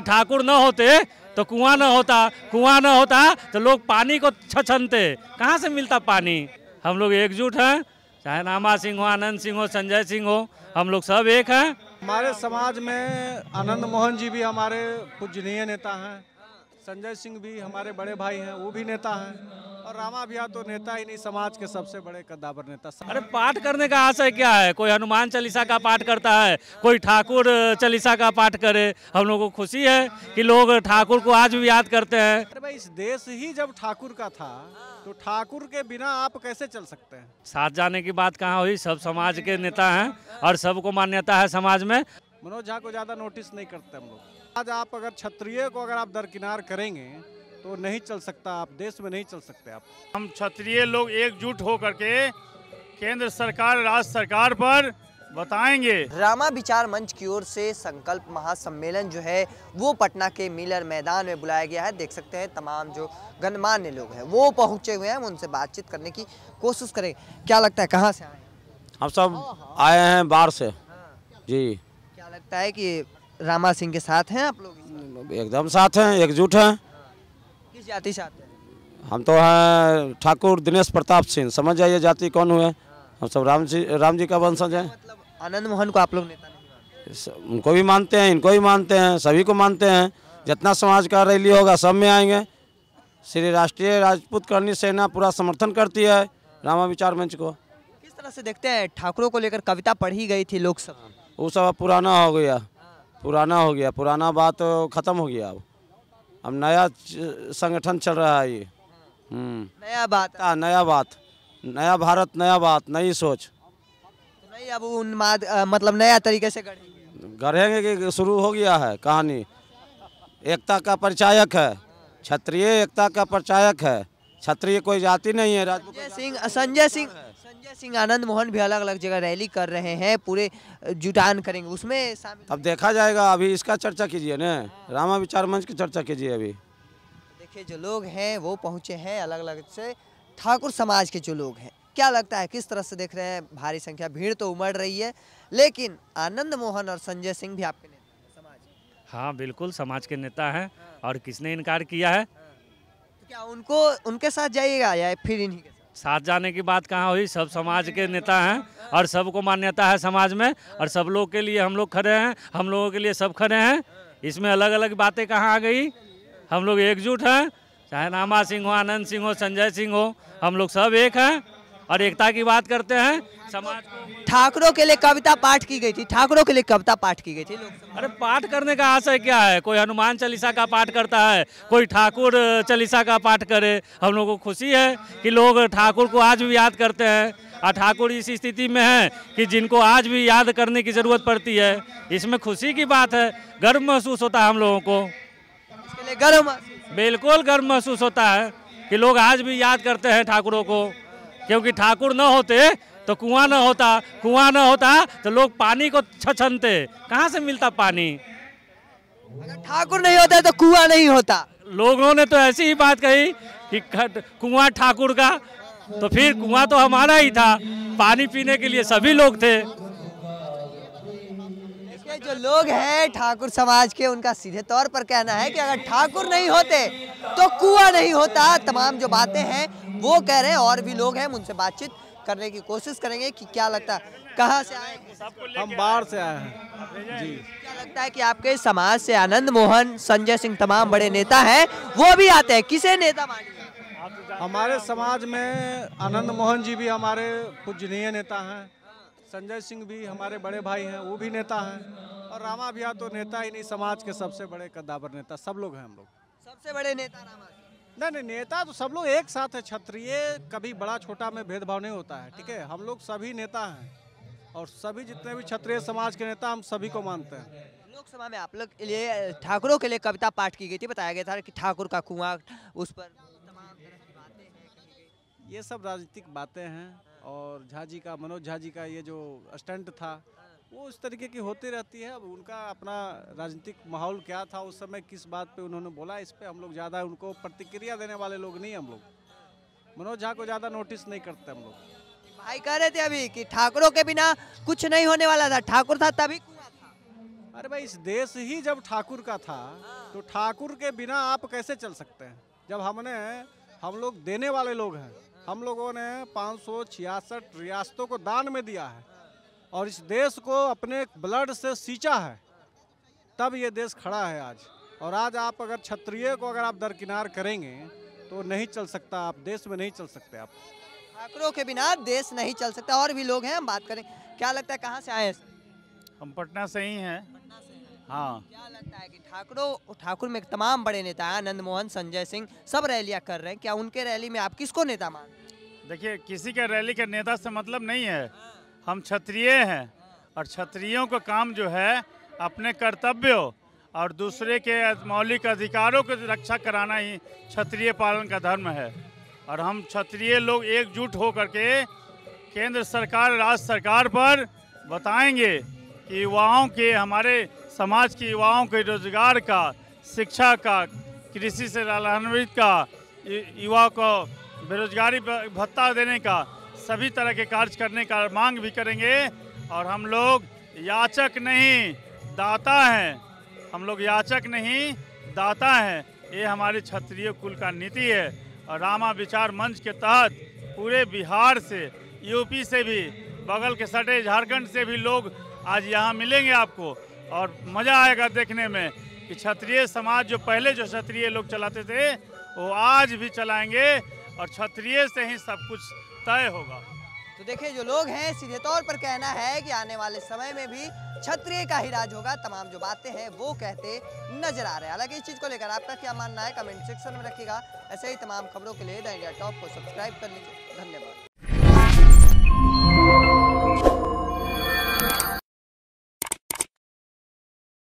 ठाकुर न होते तो कुआं न होता कुआं न होता तो लोग पानी को छछनते कहाँ से मिलता पानी हम लोग एकजुट हैं चाहे नामा सिंह हो आनंद सिंह हो संजय सिंह हो हम लोग सब एक हैं हमारे समाज में आनंद मोहन जी भी हमारे पूजनीय नेता हैं संजय सिंह भी हमारे बड़े भाई हैं वो भी नेता हैं और रामा भैया तो नेता ही नहीं समाज के सबसे बड़े कद्दावर नेता अरे पाठ करने का आशय क्या है कोई हनुमान चालीसा का पाठ करता है कोई ठाकुर चालीसा का पाठ करे हम लोगों को खुशी है कि लोग ठाकुर को आज भी याद करते हैं अरे भाई इस देश ही जब ठाकुर का था तो ठाकुर के बिना आप कैसे चल सकते हैं साथ जाने की बात कहाँ हुई सब समाज के नेता है और सबको मान्यता है समाज में मनोज झा को ज़्यादा नोटिस नहीं करते हम लोग आज आप अगर क्षत्रिय को अगर आप दरकिनार करेंगे तो नहीं चल सकता आप देश में नहीं चल सकते आप हम क्षत्रिय लोग एकजुट होकर के केंद्र सरकार राज्य सरकार पर बताएंगे रामा विचार मंच की ओर से संकल्प महासम्मेलन जो है वो पटना के मिलर मैदान में बुलाया गया है देख सकते हैं तमाम जो गणमान्य लोग हैं वो पहुंचे हुए हैं उनसे बातचीत करने की कोशिश करें क्या लगता है कहाँ से आए हम सब हाँ, हाँ। आए हैं बाहर से हाँ। जी क्या लगता है कि रामा सिंह के साथ हैं आप लोग एकदम साथ हैं एकजुट हैं किस जाति से आते हैं हम तो हैं ठाकुर दिनेश प्रताप सिंह समझ जाइए जाति कौन हुए हम सब राम जी राम जी का वंशज है मतलब आनंद मोहन को आप लोग नेता नहीं उनको भी मानते हैं इनको भी मानते हैं सभी को मानते हैं जितना समाज का रैली होगा सब में आएंगे श्री राष्ट्रीय राजपूत करनी सेना पूरा समर्थन करती है रामा विचार मंच को किस तरह से देखते हैं ठाकुरों को लेकर कविता पढ़ी गई थी लोकसभा वो सब पुराना हो गया पुराना हो गया पुराना बात खत्म हो गया अब अब नया संगठन चल रहा है ये हम्म। नया बात आ, हाँ, नया बात नया भारत नया बात नई सोच तो नहीं अब माद, आ, मतलब नया तरीके से गढ़ेंगे गढ़ेंगे कि शुरू हो गया है कहानी एकता का परिचायक है क्षत्रिय एकता का परिचायक है क्षत्रिय कोई जाति नहीं है राजपूत सिंह संजय सिंह संजय सिंह आनंद मोहन भी अलग अलग जगह रैली कर रहे हैं पूरे जुटान करेंगे उसमें अब देखा जाएगा अभी इसका चर्चा कीजिए न रामा विचार मंच की चर्चा कीजिए अभी देखिए जो लोग हैं वो पहुँचे हैं अलग अलग से ठाकुर समाज के जो लोग हैं क्या लगता है किस तरह से देख रहे हैं भारी संख्या भीड़ तो उमड़ रही है लेकिन आनंद मोहन और संजय सिंह भी आपके नेता समाज हाँ बिल्कुल समाज के नेता हैं हाँ। और किसने इनकार किया है हाँ। तो क्या उनको उनके साथ जाइएगा या फिर इन्हीं साथ जाने की बात कहाँ हुई सब समाज के नेता हैं और सबको मान्यता है समाज में और सब लोग के लिए हम लोग खड़े हैं हम लोगों के लिए सब खड़े हैं इसमें अलग अलग बातें कहाँ आ गई हम लोग एकजुट हैं चाहे रामा सिंह हो आनंद सिंह हो संजय सिंह हो हम लोग सब एक हैं और एकता की बात करते हैं समाज ठाकुरों के लिए कविता पाठ की गई थी ठाकुरों के लिए कविता पाठ की गई थी अरे पाठ करने का आशय क्या है कोई हनुमान चालीसा का पाठ करता है कोई ठाकुर चालीसा का पाठ करे हम लोगों को खुशी है कि लोग ठाकुर को आज भी याद करते हैं और ठाकुर इस स्थिति में है कि जिनको आज भी याद करने की ज़रूरत पड़ती है इसमें खुशी की बात है गर्व महसूस होता है हम लोगों को गर्व बिल्कुल गर्व महसूस होता है कि लोग आज भी याद करते हैं ठाकुरों को क्योंकि ठाकुर न होते तो कुआं न होता कुआं न होता तो लोग पानी को छछनते कहाँ से मिलता पानी ठाकुर नहीं होता तो कुआं नहीं होता लोगों ने तो ऐसी ही बात कही कि कुआं ठाकुर का तो फिर कुआं तो हमारा ही था पानी पीने के लिए सभी लोग थे जो लोग हैं ठाकुर समाज के उनका सीधे तौर पर कहना है कि अगर ठाकुर नहीं होते तो कुआं नहीं होता तमाम जो बातें हैं वो कह रहे हैं और भी लोग हैं उनसे बातचीत करने की कोशिश करेंगे कि क्या लगता है कहाँ से आए हम बाहर से आए हैं जी क्या लगता है कि आपके समाज से आनंद मोहन संजय सिंह तमाम बड़े नेता हैं वो भी आते हैं किसे नेता मानिए हमारे समाज में आनंद मोहन जी भी हमारे पूजनीय नेता हैं संजय सिंह भी हमारे बड़े भाई हैं वो भी नेता हैं और रामा भैया तो नेता ही नहीं समाज के सबसे बड़े कद्दावर नेता सब लोग हैं हम लोग सबसे बड़े नेता रामा नहीं नहीं नेता तो सब लोग एक साथ है क्षत्रिय कभी बड़ा छोटा में भेदभाव नहीं होता है ठीक है हाँ। हम लोग सभी नेता हैं और सभी जितने भी क्षत्रिय समाज के नेता हम सभी को मानते हैं लोकसभा में आप लोग के लिए ठाकुरों के लिए कविता पाठ की गई थी बताया गया था कि ठाकुर का कुआं उस पर ये सब राजनीतिक बातें हैं हाँ। और झा जी का मनोज झा जी का ये जो स्टंट था वो इस तरीके की होती रहती है अब उनका अपना राजनीतिक माहौल क्या था उस समय किस बात पे उन्होंने बोला इस पर हम लोग ज़्यादा उनको प्रतिक्रिया देने वाले लोग नहीं हम लोग मनोज झा को ज़्यादा नोटिस नहीं करते हम लोग भाई कह रहे थे अभी कि ठाकुरों के बिना कुछ नहीं होने वाला था ठाकुर था तभी था। अरे भाई इस देश ही जब ठाकुर का था तो ठाकुर के बिना आप कैसे चल सकते हैं जब हमने हम लोग देने वाले लोग हैं हम लोगों ने पाँच रियासतों को दान में दिया है और इस देश को अपने ब्लड से सींचा है तब ये देश खड़ा है आज और आज आप अगर क्षत्रिय को अगर आप दरकिनार करेंगे तो नहीं चल सकता आप देश में नहीं चल सकते आप ठाकरों के बिना देश नहीं चल सकता और भी लोग हैं हम बात करें क्या लगता है कहाँ से आए हम पटना से ही हैं हाँ क्या लगता है कि ठाकरों ठाकुर में तमाम बड़े नेता हैं आनंद मोहन संजय सिंह सब रैलियाँ कर रहे हैं क्या उनके रैली में आप किसको नेता मान देखिए किसी के रैली के नेता से मतलब नहीं है हाँ। हम क्षत्रिय हैं और क्षत्रियों का काम जो है अपने कर्तव्यों और दूसरे के मौलिक अधिकारों की रक्षा कराना ही क्षत्रिय पालन का धर्म है और हम क्षत्रिय लोग एकजुट होकर के केंद्र सरकार राज्य सरकार पर बताएंगे कि युवाओं के हमारे समाज के युवाओं के रोजगार का शिक्षा का कृषि से लाभान्वित का युवाओं को बेरोजगारी भत्ता देने का सभी तरह के कार्य करने का मांग भी करेंगे और हम लोग याचक नहीं दाता हैं हम लोग याचक नहीं दाता हैं ये हमारे क्षत्रिय कुल का नीति है और रामा विचार मंच के तहत पूरे बिहार से यूपी से भी बगल के सटे झारखंड से भी लोग आज यहाँ मिलेंगे आपको और मज़ा आएगा देखने में कि क्षत्रिय समाज जो पहले जो क्षत्रिय लोग चलाते थे वो आज भी चलाएंगे और क्षत्रिय से ही सब कुछ तय होगा तो देखिए जो लोग हैं सीधे तौर पर कहना है कि आने वाले समय में भी क्षत्रिय का ही राज होगा तमाम जो बातें हैं वो कहते नजर आ रहे हैं हालांकि इस चीज़ को लेकर आपका क्या मानना है कमेंट सेक्शन में रखिएगा ऐसे ही तमाम खबरों के लिए द इंडिया टॉप को सब्सक्राइब कर लीजिए धन्यवाद